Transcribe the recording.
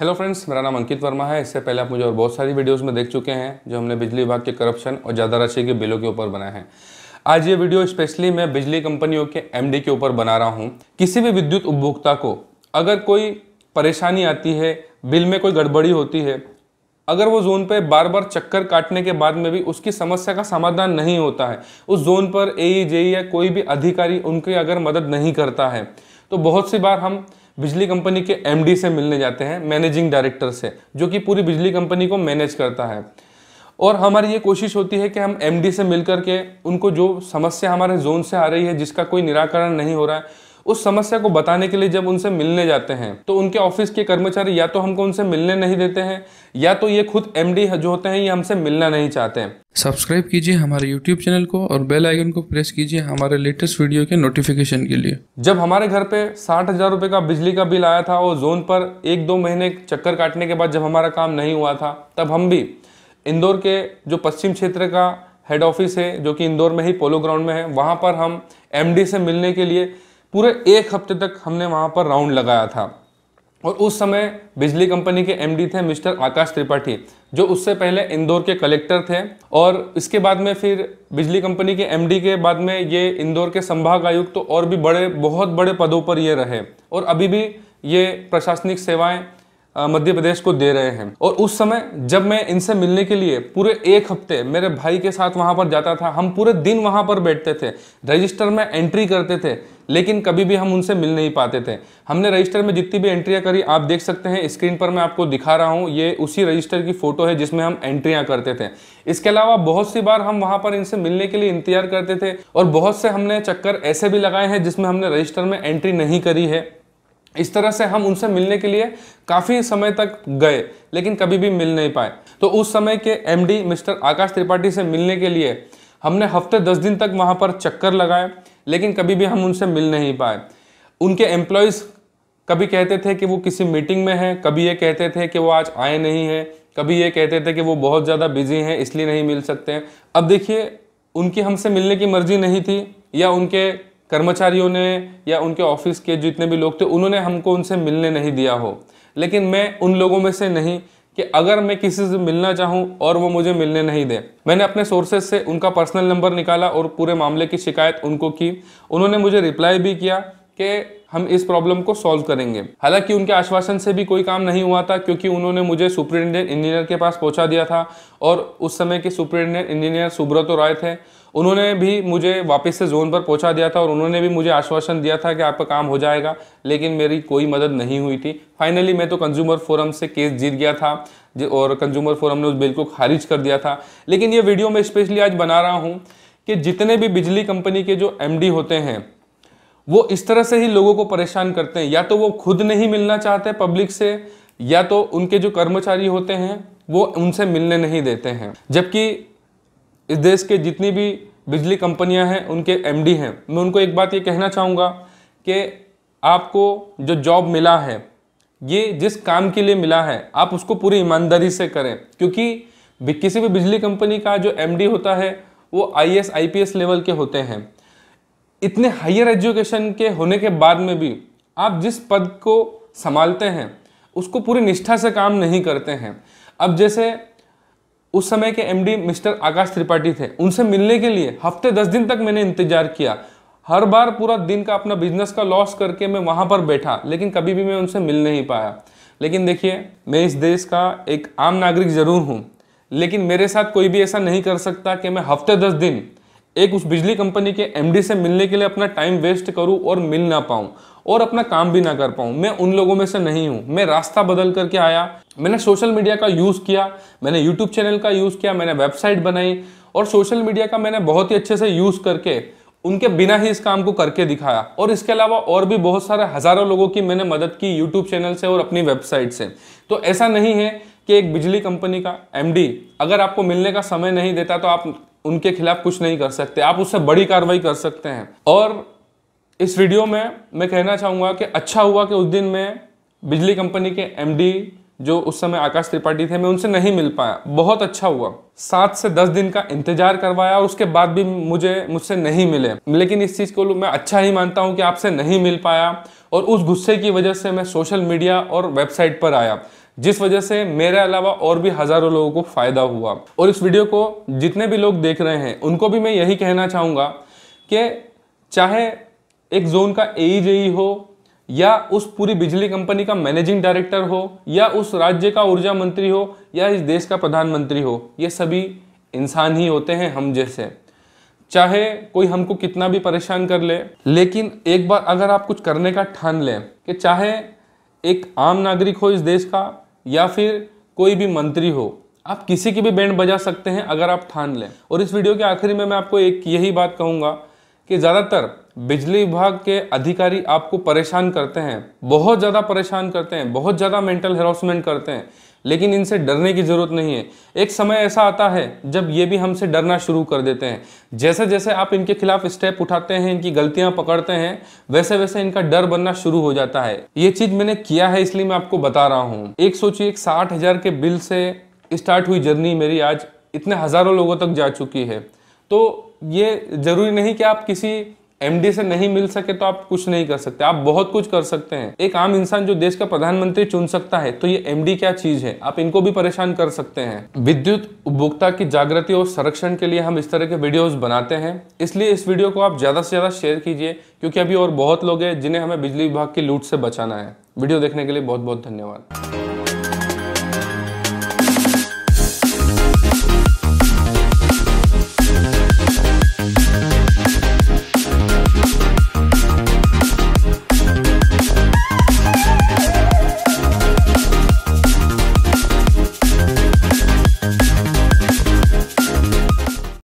hello friends मेरा नाम अंकित वर्मा है इससे पहले आप मुझे और बहुत सारी वीडियोस में देख चुके हैं जो हमने बिजली विभाग के करप्शन और ज़्यादा राशि के बिलों के ऊपर बनाए हैं आज ये वीडियो स्पेशली मैं बिजली कंपनियों के एमडी के ऊपर बना रहा हूँ किसी भी विद्युत उपभोक्ता को अगर कोई परेशानी आती है बिल में कोई गड़बड़ी होती है अगर वो जोन पर बार बार चक्कर काटने के बाद में भी उसकी समस्या का समाधान नहीं होता है उस जोन पर ए जेई e e या कोई भी अधिकारी उनकी अगर मदद नहीं करता है तो बहुत सी बार हम बिजली कंपनी के एमडी से मिलने जाते हैं मैनेजिंग डायरेक्टर से जो कि पूरी बिजली कंपनी को मैनेज करता है और हमारी ये कोशिश होती है कि हम एमडी से मिलकर के उनको जो समस्या हमारे जोन से आ रही है जिसका कोई निराकरण नहीं हो रहा है उस समस्या को बताने के लिए जब उनसे मिलने जाते हैं तो उनके ऑफिस के कर्मचारी या तो हमको उनसे मिलने नहीं देते हैं या तो ये खुद एम जो होते हैं ये हमसे मिलना नहीं चाहते हैं सब्सक्राइब कीजिए हमारे YouTube चैनल को और बेल आइकन को प्रेस कीजिए हमारे लेटेस्ट वीडियो के नोटिफिकेशन के लिए जब हमारे घर पे साठ हजार रुपए का बिजली का बिल आया था और जोन पर एक दो महीने चक्कर काटने के बाद जब हमारा काम नहीं हुआ था तब हम भी इंदौर के जो पश्चिम क्षेत्र का हेड ऑफिस है जो कि इंदौर में ही पोलो ग्राउंड में है वहां पर हम एमडी से मिलने के लिए पूरे एक हफ्ते तक हमने वहाँ पर राउंड लगाया था और उस समय बिजली कंपनी के एमडी थे मिस्टर आकाश त्रिपाठी जो उससे पहले इंदौर के कलेक्टर थे और इसके बाद में फिर बिजली कंपनी के एमडी के बाद में ये इंदौर के संभाग आयुक्त तो और भी बड़े बहुत बड़े पदों पर ये रहे और अभी भी ये प्रशासनिक सेवाएं मध्य प्रदेश को दे रहे हैं और उस समय जब मैं इनसे मिलने के लिए पूरे एक हफ्ते मेरे भाई के साथ वहां पर जाता था हम पूरे दिन वहां पर बैठते थे रजिस्टर में एंट्री करते थे लेकिन कभी भी हम उनसे मिल नहीं पाते थे हमने रजिस्टर में जितनी भी एंट्रियाँ करी आप देख सकते हैं स्क्रीन पर मैं आपको दिखा रहा हूँ ये उसी रजिस्टर की फ़ोटो है जिसमें हम एंट्रियाँ करते थे इसके अलावा बहुत सी बार हम वहां पर इनसे मिलने के लिए इंतजार करते थे और बहुत से हमने चक्कर ऐसे भी लगाए हैं जिसमें हमने रजिस्टर में एंट्री नहीं करी है इस तरह से हम उनसे मिलने के लिए काफ़ी समय तक गए लेकिन कभी भी मिल नहीं पाए तो उस समय के एमडी मिस्टर आकाश त्रिपाठी से मिलने के लिए हमने हफ्ते दस दिन तक वहाँ पर चक्कर लगाए लेकिन कभी भी हम उनसे मिल नहीं पाए उनके एम्प्लॉयज़ कभी कहते थे कि वो किसी मीटिंग में हैं कभी ये कहते थे कि वो आज आए नहीं हैं कभी ये कहते थे कि वो बहुत ज़्यादा बिजी हैं इसलिए नहीं मिल सकते हैं अब देखिए उनकी हमसे मिलने की मर्ज़ी नहीं थी या उनके कर्मचारियों ने या उनके ऑफिस के जितने भी लोग थे उन्होंने हमको उनसे मिलने नहीं दिया हो लेकिन मैं उन लोगों में से नहीं कि अगर मैं किसी से मिलना चाहूँ और वो मुझे मिलने नहीं दें मैंने अपने सोर्सेज से उनका पर्सनल नंबर निकाला और पूरे मामले की शिकायत उनको की उन्होंने मुझे रिप्लाई भी किया कि हम इस प्रॉब्लम को सॉल्व करेंगे हालांकि उनके आश्वासन से भी कोई काम नहीं हुआ था क्योंकि उन्होंने मुझे सुपरिटेंडेंट इंजीनियर के पास पहुंचा दिया था और उस समय के सुपरिटेंडेंट इंजीनियर सुब्रतो राय थे उन्होंने भी मुझे वापस से जोन पर पहुंचा दिया था और उन्होंने भी मुझे आश्वासन दिया था कि आपका काम हो जाएगा लेकिन मेरी कोई मदद नहीं हुई थी फाइनली मैं तो कंज्यूमर फोरम से केस जीत गया था और कंज्यूमर फोरम ने उस बिल को खारिज कर दिया था लेकिन ये वीडियो मैं स्पेशली आज बना रहा हूँ कि जितने भी बिजली कंपनी के जो एम होते हैं वो इस तरह से ही लोगों को परेशान करते हैं या तो वो खुद नहीं मिलना चाहते पब्लिक से या तो उनके जो कर्मचारी होते हैं वो उनसे मिलने नहीं देते हैं जबकि इस देश के जितनी भी बिजली कंपनियां हैं उनके एमडी हैं मैं उनको एक बात ये कहना चाहूँगा कि आपको जो जॉब मिला है ये जिस काम के लिए मिला है आप उसको पूरी ईमानदारी से करें क्योंकि किसी भी बिजली कंपनी का जो एमडी होता है वो आईएएस आईपीएस लेवल के होते हैं इतने हायर एजुकेशन के होने के बाद में भी आप जिस पद को संभालते हैं उसको पूरी निष्ठा से काम नहीं करते हैं अब जैसे उस समय के एम मिस्टर आकाश त्रिपाठी थे उनसे मिलने के लिए हफ्ते दस दिन तक मैंने इंतजार किया हर बार पूरा दिन का अपना बिजनेस का लॉस करके मैं वहाँ पर बैठा लेकिन कभी भी मैं उनसे मिल नहीं पाया लेकिन देखिए मैं इस देश का एक आम नागरिक ज़रूर हूँ लेकिन मेरे साथ कोई भी ऐसा नहीं कर सकता कि मैं हफ्ते दस दिन एक उस बिजली कंपनी के एमडी से मिलने के लिए अपना टाइम वेस्ट करूं और मिल ना पाऊं और अपना काम भी ना कर पाऊं मैं उन लोगों में से नहीं हूँ मैं रास्ता बदल करके आया मैंने सोशल मीडिया का यूज़ किया मैंने यूट्यूब चैनल का यूज़ किया मैंने वेबसाइट बनाई और सोशल मीडिया का मैंने बहुत ही अच्छे से यूज़ करके उनके बिना ही इस काम को करके दिखाया और इसके अलावा और भी बहुत सारे हज़ारों लोगों की मैंने मदद की यूट्यूब चैनल से और अपनी वेबसाइट से तो ऐसा नहीं है कि एक बिजली कंपनी का एम अगर आपको मिलने का समय नहीं देता तो आप उनके खिलाफ कुछ नहीं कर सकते आप उससे बड़ी कार्रवाई कर सकते हैं और इस वीडियो में मैं कहना चाहूँगा कि अच्छा हुआ कि उस दिन मैं बिजली कंपनी के एम जो उस समय आकाश त्रिपाठी थे मैं उनसे नहीं मिल पाया बहुत अच्छा हुआ सात से दस दिन का इंतजार करवाया और उसके बाद भी मुझे मुझसे नहीं मिले लेकिन इस चीज़ को मैं अच्छा ही मानता हूँ कि आपसे नहीं मिल पाया और उस गुस्से की वजह से मैं सोशल मीडिया और वेबसाइट पर आया जिस वजह से मेरे अलावा और भी हज़ारों लोगों को फ़ायदा हुआ और इस वीडियो को जितने भी लोग देख रहे हैं उनको भी मैं यही कहना चाहूँगा कि चाहे एक जोन का एईजेई e e हो या उस पूरी बिजली कंपनी का मैनेजिंग डायरेक्टर हो या उस राज्य का ऊर्जा मंत्री हो या इस देश का प्रधानमंत्री हो ये सभी इंसान ही होते हैं हम जैसे चाहे कोई हमको कितना भी परेशान कर ले लेकिन एक बार अगर आप कुछ करने का ठान लें कि चाहे एक आम नागरिक हो इस देश का या फिर कोई भी मंत्री हो आप किसी की भी बैंड बजा सकते हैं अगर आप ठान लें और इस वीडियो के आखिरी में मैं आपको एक यही बात कहूँगा कि ज़्यादातर बिजली विभाग के अधिकारी आपको परेशान करते हैं बहुत ज़्यादा परेशान करते हैं बहुत ज़्यादा मेंटल हेरासमेंट करते हैं लेकिन इनसे डरने की ज़रूरत नहीं है एक समय ऐसा आता है जब ये भी हमसे डरना शुरू कर देते हैं जैसे जैसे आप इनके खिलाफ स्टेप उठाते हैं इनकी गलतियां पकड़ते हैं वैसे वैसे इनका डर बनना शुरू हो जाता है ये चीज़ मैंने किया है इसलिए मैं आपको बता रहा हूँ एक सोचिए एक साठ हज़ार के बिल से स्टार्ट हुई जर्नी मेरी आज इतने हज़ारों लोगों तक जा चुकी है तो ये ज़रूरी नहीं कि आप किसी एमडी से नहीं मिल सके तो आप कुछ नहीं कर सकते आप बहुत कुछ कर सकते हैं एक आम इंसान जो देश का प्रधानमंत्री चुन सकता है तो ये एमडी क्या चीज है आप इनको भी परेशान कर सकते हैं विद्युत उपभोक्ता की जागृति और संरक्षण के लिए हम इस तरह के वीडियोस बनाते हैं इसलिए इस वीडियो को आप ज्यादा से ज्यादा शेयर कीजिए क्योंकि अभी और बहुत लोग हैं जिन्हें हमें बिजली विभाग की लूट से बचाना है वीडियो देखने के लिए बहुत बहुत धन्यवाद